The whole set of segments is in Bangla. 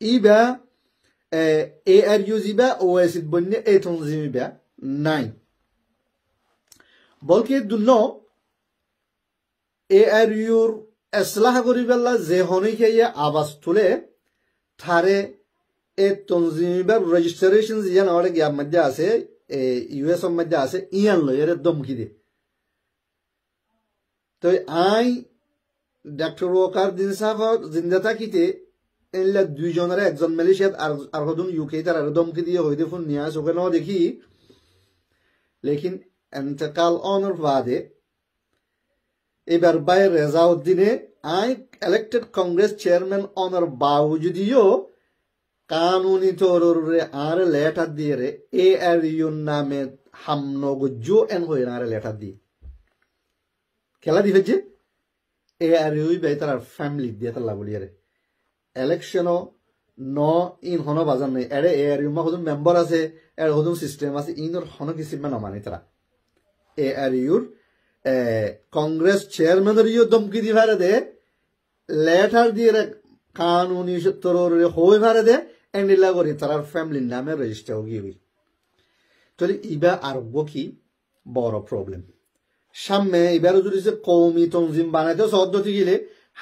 ibe e, AR100 ibe OS bonne e tanzim ibe 9 বলকে দুন্ন এ আর ইউর এসলাহ করিবেলা যে হনিকে ইয়ে আবাস তুলে থারে এ তঞ্জিমিবার রেজিস্ট্রেশন যেন আমার গিয়া মধ্যে আছে ইউএস মধ্যে আছে ইয়ান লই এর দমকি দে তো আই ডাক্তার ওকার দিন সাহর জিন্দা থাকিতে এলা দুইজনের একজন মালয়েশিয়াত আর হদম ইউকে তার আর দমকে দিয়ে হইতে ফোন নিয়ে আসো ন দেখি লেকিন এন্তকাল অনর বাদে এবার বাই উদ্দিনে আই ইলেক্টেড কংগ্রেস চেয়ারম্যান অনর যদিও কানুনি তরুরে আর লেটার দিয়ে রে এ আর ইউর নামে হামনগজ্জু এন হয়ে না আরে লেটার দিয়ে খেলা দিয়ে যে এ আর ইউ বাই তার ফ্যামিলি দিয়ে তার লাগুলিয়ারে ইলেকশনও ন ইন হন বাজার নেই এরে এর ইউমা হজুন মেম্বার আছে এর হজুন সিস্টেম আছে ইন হন কিসিমে নমানি তারা এ আর ইউর কংগ্রেস চেয়ারম্যানের ইউ দমকি দি ভারে দে লেটার দিয়ে কানুনি সত্তর হয়ে ভারে দে এন্ডিলা করি তার ফ্যামিলির নামে রেজিস্টার গিয়ে হই তাহলে ইবা আর কি বড় প্রবলেম সামনে এবারও যদি কৌমি তঞ্জিম বানাইতে সদ্য গেলে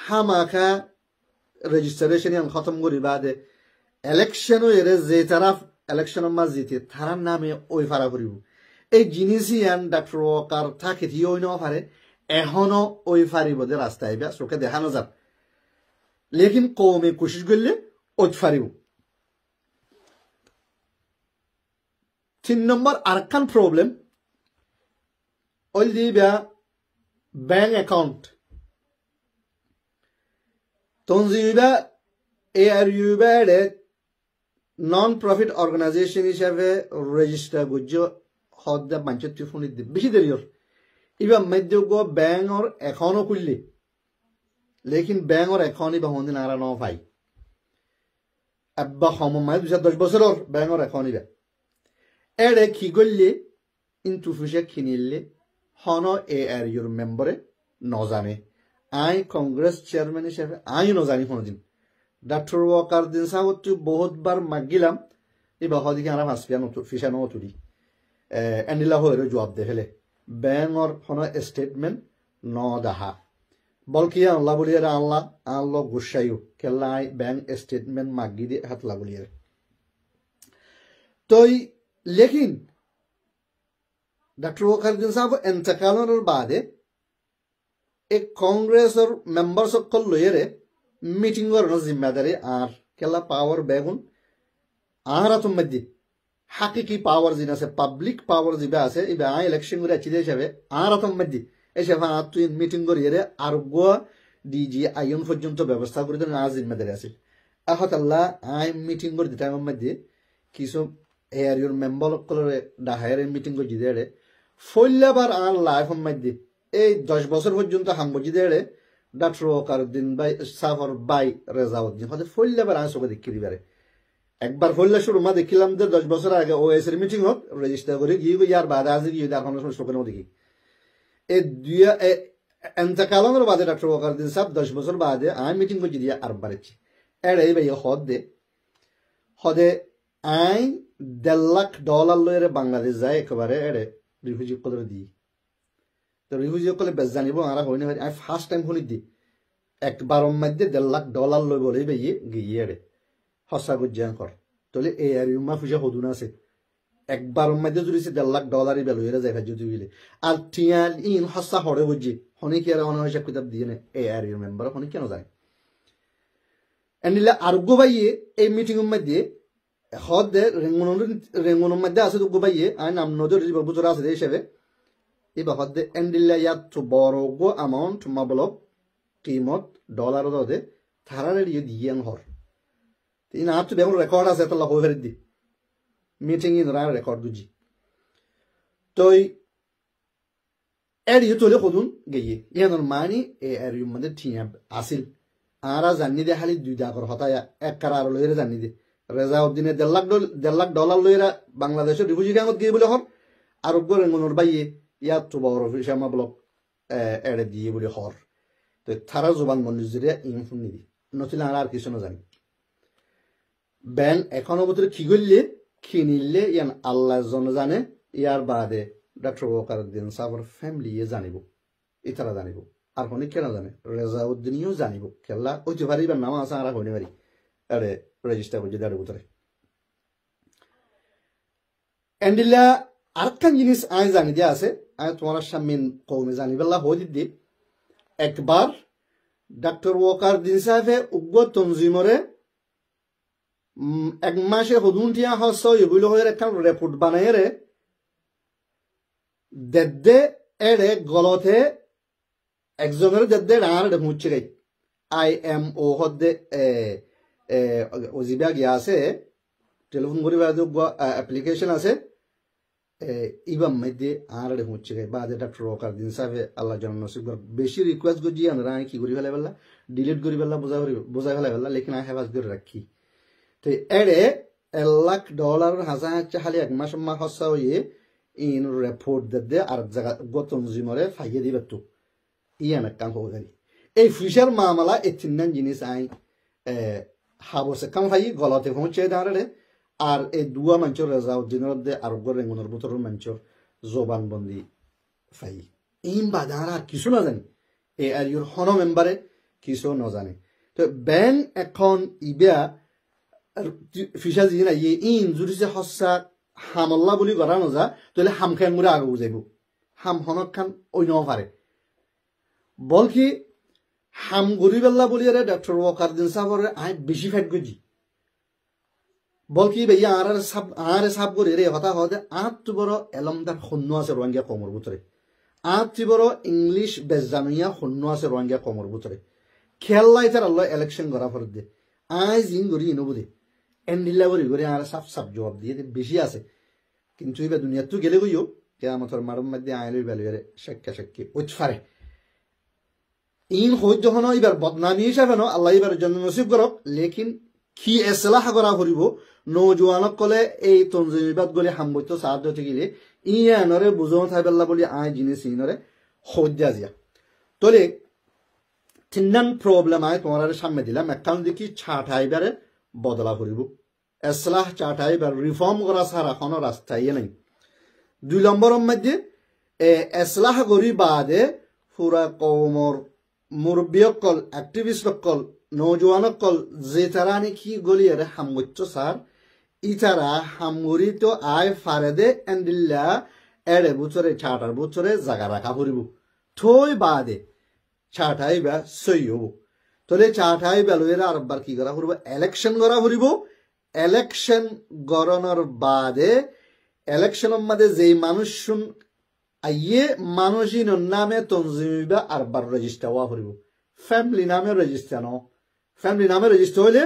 হামাখা রেজিস্ট্রেশন খতম khatam gori bade election যে ere je taraf election ma jite tarar name করিব এই জিনিস আন ডাক্তার ওয়াকার থাকে থিও ন পারে এখনো ওই ফারিব যে রাস্তায় বা চোখে দেখা যাক লেকিন কৌমে কোশিশ করলে ওই ফারিব তিন নম্বর আরকান প্রবলেম ওই দিবা ব্যাংক অ্যাকাউন্ট তঞ্জিবা এ আর ইউবারে নন প্রফিট অর্গানাইজেশন হিসাবে রেজিস্টার গুজ হদ্দা মাঞ্চত ফোনিত বেশি দেরি ওর ইবা মেদ্যগ ব্যাং ওর এখনও খুললি লেকিন ব্যাং ওর এখনই বা হন্দিন আরা ন পাই আব্বা সমমায় দুশো দশ বছরের ব্যাং ওর এখনই বা এড়ে কি করলে ইন্টু ফুসে খিনিলে হন এ আর ইউর মেম্বরে নজামে আই কংগ্রেস চেয়ারম্যান হিসাবে আই নজানি কোনোদিন ডাক্তর ওয়াকার দিন সাগত বহুতবার মাগিলাম এই বাহ দিকে আরাম হাসপিয়া নতুন ফিসানো তুলি এন্ডিলা হয়ে জবাব দেখেলে ব্যাঙর ফোন স্টেটমেন্ট ন দাহা বল কি আল্লাহ বলিয়ারে আল্লাহ আল্লাহ গুসাইও কেলা আই ব্যাঙ্ক স্টেটমেন্ট মাগি দিয়ে হাতলা বলিয়ারে তই লেকিন ডাক্তর ওয়াকার দিন সাহেব এন্তকালনের বাদে এই মেম্বার সকল লৈয়েৰে মিটিঙৰ জিম্মাদাৰী আর কেলা পাৱাৰ বেগুন আঁৰা তুম্মাদি হাকিকি পাৱাৰ যিন আছে পাব্লিক পাৱাৰ যিবা আছে এবার আঁ ইলেকশ্যন কৰি আছিলে হিচাপে আঁৰা তুম্মাদি এই সেবা তুই মিটিং করিয়ে আরোগ্য ডিজি আইন পর্যন্ত ব্যবস্থা করে দেন আজ জিম্মাদারি আছে আহত আল্লাহ আই মিটিং করে দিতাম মধ্যে কিছু এয়ারিওর মেম্বার সকলের ডাহায়ের মিটিং করে দিতে ফল্যাবার আর লাইফ মধ্যে এই দশ বছর পর্যন্ত হামমজিদে এড়ে ডাক্টর ওকারুদ্দিন বাই সাফর বাই রেজাউদ্দিন হতে ফল্লে বার আমি সবাই দেখি দিবারে একবার ফল্লে শুরু মা দেখিলাম যে দশ বছর আগে ও এসের মিটিং হোক রেজিস্টার করে গিয়ে ইয়ার বাদে আজ গিয়ে এখন শোকের মধ্যে কি এই দুই এন্তকালনের বাদে ডাক্টর ওকারুদ্দিন সাহেব দশ বছর বাদে আমি মিটিং করছি দিয়ে আর বাড়েছি এড়ে ভাই হদ দে হদে আইন দেড় লাখ ডলার লয়ে বাংলাদেশ যায় একেবারে এড়ে রিফিউজি কদরে দিই রিফিউজি সকলে বেচ জানিব আরা হয় না হয় আমি ফার্স্ট টাইম শুনি দি একবার মাধ্যমে দেড় লাখ ডলার লই বলে বেয়ে গিয়ে রে সঁচা গুজ্জান কর তলে এ আর মা ফুজা সদুন আছে একবার মাধ্যমে যদি দেড় লাখ ডলারই বেলই যায় ভাজ্য তুই গেলে আর টিয়াল ইন সঁচা হরে বুঝি হনে কি আর হনে হয় কিতাব দিয়ে না এ আর ইউ মেম্বার হনে কেন যায় এনিলে আরোগ্য গোবাইয়ে এই মিটিং মধ্যে হদ রেঙ্গনের রেঙ্গনের মধ্যে আছে তো বাইয়ে আর নাম নজর বুজরা আছে দে হিসেবে এই ব্যাপারে এন্ডিলা ইয়াত বড় অ্যামাউন্ট মাবলব কিমত ডলার দে থারা রেডিও দিয়ে হর ইন আপ তো আছে তাহলে হয়ে ফেরত দি মিটিং ইন দুজি তই এড়িয়ে চলে খুঁজুন গেয়ে ইয়ানোর মানি এ এরিয়ম মধ্যে মানে ঠিয়া আসিল আরা জানি দে খালি দুই ডাকর হতায়া এক কারার লইরে জানি দে রেজা উদ্দিনে দেড় লাখ দেড় লাখ ডলার লইরা বাংলাদেশের রিফিউজি গ্যাংত গিয়ে বলে হন আর গরেঙ্গনোর বাইয়ে ইয়াত বাৰু শ্যামা ব্লক এৰে দিয়ে বুলি হৰ তো থাৰা জোবান মন্দিৰে ইং শুনিবি নচিলে আর কিছু না জানি ব্যান এখনো ভিতরে কি করলে কি নিলে ইয়ান আল্লাহ জন জানে ইয়ার বাদে ডক্টর বকার উদ্দিন সাহর ফ্যামিলি জানিব ইতারা জানিব আর হনি কেন জানে রেজাউদ্দিনিও জানিব খেলা ওই যে পারিবার নাম আছে আর হইনি পারি আরে রেজিস্টার করছে দাঁড়ে ভিতরে এন্ডিলা আর জিনিস আয় জানি দিয়া আছে তোমার সামিন কৌমে জানিবেলা হো দিদি একবার ডাক্তার ওয়াকার দিন সাহেবে উগ্র তঞ্জিমরে এক মাসে হদুন টিয়া হস ইবুল হয়ে একখান রেপোর্ট বানাই রে দেদ্দে এড়ে গলতে একজনের দেদ্দে ডাঙার ডেমুচ্ছে গাই আই এম ও হদ্দে অজিবা গিয়া আছে টেলিফোন করিবার যোগ্য এপ্লিকেশন আছে ইবাম মধ্যে আর হচ্ছে বাদে ডাক্তার ওকার দিন সাহেব আল্লাহ জান নসিব কর বেশি রিকোয়েস্ট করছি আমরা আমি কি করি ফেলে পেলাম ডিলিট করি পেলাম বোঝা করি বোঝা ফেলে পেলাম লেকিন আমি হেফাজ করে রাখি তো এড়ে এক লাখ ডলার হাজা হচ্ছে খালি এক মাস মা হসা হয়ে ইন রেফোর্ট দে দে আর জায়গা গতম জিমরে ফাইয়ে দিবে তো ইয়ান এক কাম হবে জানি এই ফিউচার মামলা এ তিন জিনিস আই হাবসে কাম ফাই গলাতে পৌঁছে দাঁড়ালে আর এই দুয়া মঞ্চর রেজাউদ্দিনের দে আরবর রেঙ্গনের বুতরের মঞ্চর জোবানবন্দি ফাই ইম বা আর কিছু না জানি এ আর ইউর হন মেম্বারে কিছু জানে তো ব্যান এখন ইবেয়া ফিসা যি না ইন যদি যে সঁচা হামল্লা বুলি কৰা নজা তেলে হামখেন আগে আগ হাম হামখনক খান অন্য পাৰে কি হাম গৰি পেলা বুলি ওয়াকার দিন চাহৰে আই বেছি ফাইট গজি বলকি বেয়া আর সাপ আর সাপ করে রে কথা যে আঁত বড় এলমদার সৈন্য আছে রোহিঙ্গা কমর বুতরে আঁত বড় ইংলিশ বেজানুয়া সৈন্য আছে রোহিঙ্গা কমর বুতরে খেল লাই তার আল্লাহ ইলেকশন করা ফর দে জিন জিং করি ইনো বুঝে এন্ডিল্লা করি করে আর সাপ সাপ জবাব দিয়ে বেশি আছে কিন্তু এবার দুনিয়ার তো গেলে গইও কেয়ামতর মারম মধ্যে আয়লই বেলুয়ারে শেক্কা শেক্কি উৎফারে ইন সহ্য যখন এবার বদনামি হিসাবে ন আল্লাহ এবার জন্য নসিব করক লেকিন কি এসলাহ করা ফুরিব কলে এই তঞ্জিবাদ গলে সাম্বত্য সাহায্য থাকিলে ইয়ানরে বুঝো পেলা বলে আই জিনিস ইনরে সদ্যা জিয়া তলে তিনান প্রবলেম আয় তোমার সামনে দিলাম একখান দেখি বারে বদলা ফুরিব এসলাহ বার রিফর্ম করা সারা কোনো রাস্তাই নাই দুই নম্বর মধ্যে এসলাহ করি বাদে ফুরা কৌমর মুরব্বীসকল অ্যাক্টিভিস্টসকল কল যে তারা নাকি গলিয়ার হামগুচ্ছ সার ইতারা হামগুড়ি তো আয় ফারে দে এন্ডিল্লা এড়ে বছরে ছাটার বছরে জাগা রাখা করিব থই বাদে ছাটাই বা সই হব তাহলে ছাটাই বেলুয়ের আরবার কি করা করিব ইলেকশন করা করিব ইলেকশন গরণর বাদে ইলেকশন মাদে যেই মানুষ শুন আইয়ে মানুষই নামে তঞ্জিমিবা আরবার রেজিস্টার হওয়া করিব ফ্যামিলি নামে রেজিস্টার নয় ফ্যামিলি নামে রেজিস্টার হইলে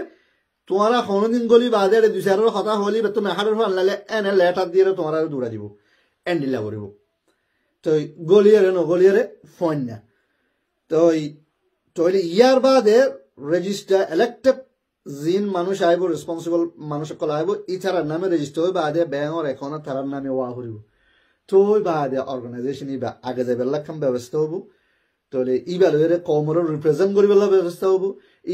তোমারা কোনোদিন গলি বাদে চার কথা হলি তো তুমি হাড়ের এনে লেটার দিয়ে তোমারা দৌড়া দিব এন্ডিলা করব তো গলিয়ারে নগলিয়ারে ফোন না তো তৈলে ইয়ার বাদে রেজিস্টার ইলেক্টেড জিন মানুষ আইব রেসপন্সিবল মানুষ সকল আইব ই তারার নামে রেজিস্টার হয়ে বাদে ব্যাঙর এখন তারার নামে ওয়া করব তো বাদে অর্গানাইজেশন বা আগে যাবে লক্ষণ ব্যবস্থা হবো তাহলে এইবার কমর রিপ্রেজেন্ট করি পেলা ব্যবস্থা হব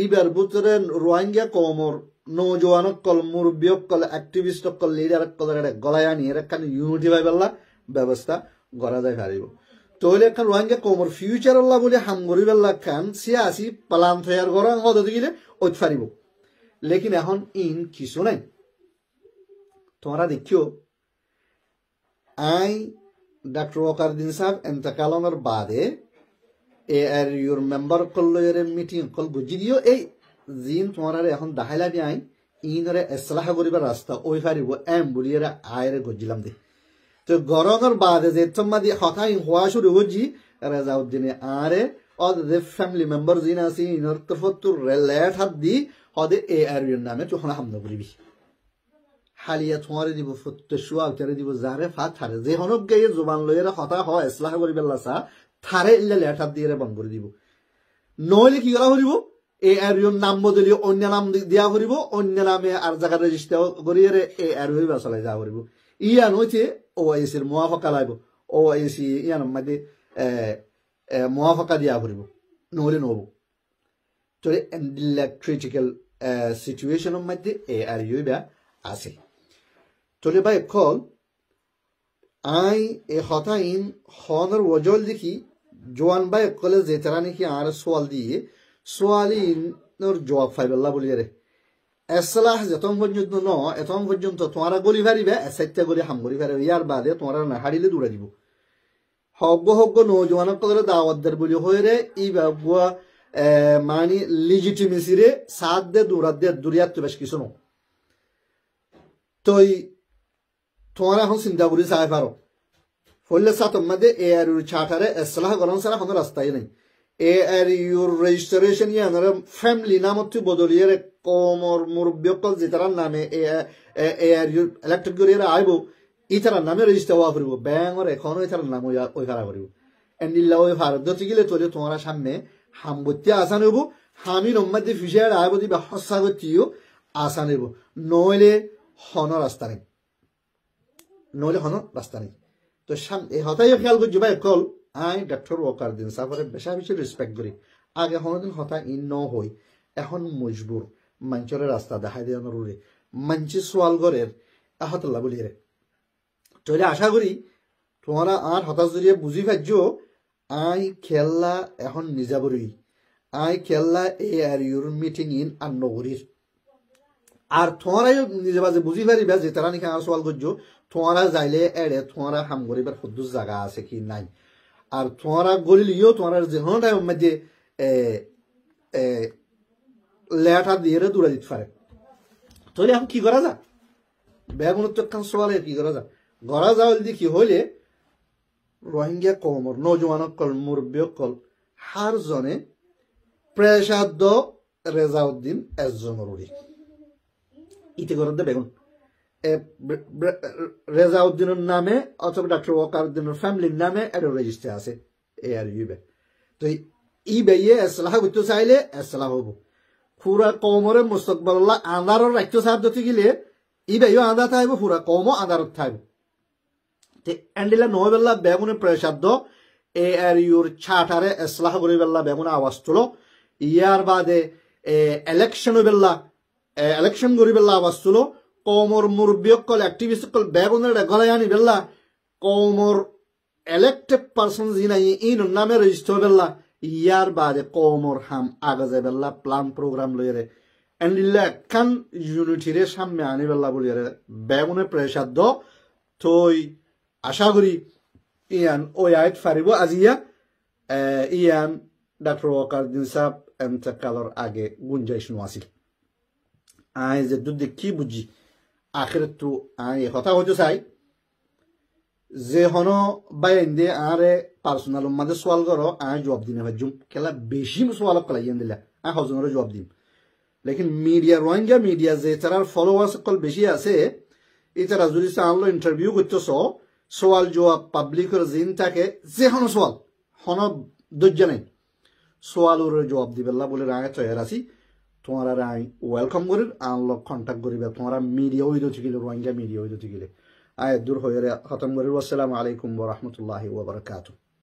এইবার ভিতরে রোহিঙ্গা কমর নৌজওয়ানকল মুরব্বীসকল এক্টিভিস্টসকল লিডারসকল গলায় আনি একখান ইউনিটি ভাই পেলা ব্যবস্থা করা যায় পারিব তাহলে এখন রোহিঙ্গা কমর ফিউচার আল্লাহ বলে হাম করি বেলা খান আসি প্লান তৈয়ার করা হতে গেলে ওই পারিব লেকিন এখন ইন কিছু নাই তোমরা দেখিও আই ডাক্তার দিন সাহেব এন্তকালনের বাদে এর ইউর মেম্বার করলো এর মিটিং করবো যদিও এই জিন তোমার এখন দাহাইলা নিয়াই ইনরে এসলাহ করিবার রাস্তা ওই ফারিব এম বুলিয়ে আয়ের গজিলাম দে তো গরগর বাদে যে তোমা দিয়ে হকাই হওয়া শুরু হজি রেজাউদ্দিনে আরে অদ যে ফ্যামিলি মেম্বার জিন আছে ইনর তফতুর লেট হাত দি হদে এ আর ইউর নামে তখন হামলা করিবি হালিয়া তোমারে দিব ফত্তে শুয়া উতারে দিব যারে ফাত হারে যে হনক গাইয়ে জোবান লইয়ের হতা হয় এসলাহ করিবার লাসা থারে ইল্লা লেটার দিয়ে বন্ধ করে দিব নইলে কি করা করিব এই এরিওর নাম বদলি অন্য নাম দিয়া করিব অন্য নামে আর জায়গা রেজিস্টার করিয়ে এই এরিও বাসালাই যা করিব ইয়ান হচ্ছে ও এসির মুয়াফাকা লাগব ও এসি ইয়ান এ মুয়াফাকা দিয়া করিব নহলে নহব তো এন্ডিল্লা ক্রিটিক্যাল সিচুয়েশনের মধ্যে এ আর ইউ বা আছে চলে ভাই কল আই خطأين خانر হনর ওজল দেখি জোয়ান বাই কলে كي عار سوال دي سوالين نور جواب জবাব الله বলি ره এসলাহ যতম পর্যন্ত ন এতম পর্যন্ত তোমারা গলি ভারিবে সাইত্যা গলি হাম গলি ভারিবে ইয়ার বাদে তোমারা না হারিলে দূরে দিব হগ্য হগ্য নৌজওয়ানক কলে দাওয়াতদার বলি হয়ে রে ই বাবুয়া মানি লিজিটিমেসি রে সাদ দে দূরাত দে দূরিয়াত বেশ কিছু ন তই toona hun sindaburi saifaro folle satomade ar chakare eslaha golon sara hono rastainai ar registration yanara family namotti bodoliyere qomor murbiqol zitaran name ar electric goriyere aibo ইতার নামে রেজিস্টার হওয়া করিব ব্যাঙর এখনো ইতার নাম ওই ফারা করিব এন্ডিল্লা ওই ফার ধরতে গেলে তোলে তোমার সামনে হামবত্তি আসান হইব হামি নম্মাদি ফিসে আয় বদি বা হস্যা আসান হইব নইলে হন রাস্তা নেই নইলে হন রাস্তা নেই তো হতাই খেয়াল করছি ভাই কল আই ডাক্তার ওকার দিন সাফারে বেশা বেশি রেসপেক্ট করি আগে দিন হতা ই ন হই এখন মজবুর মাঞ্চরের রাস্তা দেখাই দিয়ে নরুরে মাঞ্চি সোয়ালগড়ের আহতাল্লা বলি রে তৈরি আশা করি তোমরা আর হতাশ জড়িয়ে বুঝি পাচ্ছ আই খেলা এখন নিজাবরি আই খেলা এ আর ইউর মিটিং ইন আর নগরীর আর থোঁয়ারাই নিজে বাজে বুঝি পারিবা যে তারা নিখা সওয়াল করছো থোঁয়ারা যাইলে এড়ে থোঁয়ারা হাম করিবার সদ্য জায়গা আছে কি নাই আর থোঁয়ারা গলিলিও থোঁয়ার যে হন টাইম যে লেটা দিয়ে দূরে দিতে পারে তাহলে এখন কি করা যা চক্ষান সওয়াল কি করা যা গড়া যা হলে কি হইলে রোহিঙ্গা কমর নজওয়ানকল কল হার জনে প্রেসাদ্দ রেজাউদ্দিন এজন রুড়ি ইতি করতে বেগুন রেজাউদ্দিনের নামে অথবা ডাক্তার ওয়াকারুদ্দিনের ফ্যামিলির নামে এটা রেজিস্টার আছে এ আর ইউবে তো ই বেয়ে এসলাহ করতে চাইলে এসলাহ হব ফুরা কমরে মুস্তকবাল্লাহ আন্ধারর রাখতে সাহায্য গেলে ই বেয়েও আন্ধার থাকব ফুরা কমও আন্ধারত থাকব তে এন্ডিলা নহবেল্লা বেগুনে প্রসাদ্য এ আর ইউর ছাটারে এসলাহ করিবেল্লা বেগুনে আওয়াজ তুলো ইয়ার বাদে ইলেকশন হইবেল্লা ಎಲೆಕ್ಷನ್ ಗುರಿ ಬೆಲ್ಲ ವಸ್ತುಲು ಕೋಮೋರ್ ಮುರ್ಬಿಯೊಕ್ಕಲ್ গলায় আনি বেলা কমর ಕೋಮೋರ್ পার্সন যি নাই ইন নামে রেজিস্টার বেলা ইয়ার বাদে কমর হাম আগে যায় বেলা প্লান প্রোগ্রাম লই রে এন্ড ইল্লা একখান ইউনিটিরে সামনে আনি বেলা বলি রে বেগুনে প্রেসার দ থই আশা করি ইয়ান ওই আইট ফারিব আজিয়া ইয়ান ডাক্তার ওয়াকার দিন সাহ এন্ড কালর আগে গুঞ্জাইশ নোয়াছিল আই যে দু কি বুঝি আখের তু আই কথা হইতো চাই যে হন বাই দে আরে পার্সোনাল উম্মাদে সোয়াল করো আয় জবাব দিনে ভাজুম কেলা বেশি সোয়াল কলাইয়েন দিলা আ হজনের জবাব দিম লেকিন মিডিয়া রোহিঙ্গা মিডিয়া যে এটার ফলোয়ার্স সকল বেশি আছে এটারা যদি চানলো ইন্টারভিউ করতেছ সোয়াল জবাব পাবলিকের জিন থাকে যে হন সোয়াল হন ধৈর্য নাই ওর জবাব দিবেলা বলে রায় তৈয়ার আছি তোমার আই ওয়েলকাম করি আনলক কন্ট্যাক্ট করিবে তোমার মিডিয়া হয়ে যাচ্ছে রোহিঙ্গা মিডিয়া হয়ে যাচ্ছে আয় দূর হয়ে খতম করি আসসালামু আলাইকুম রহমতুল্লাহ ওবরকাতু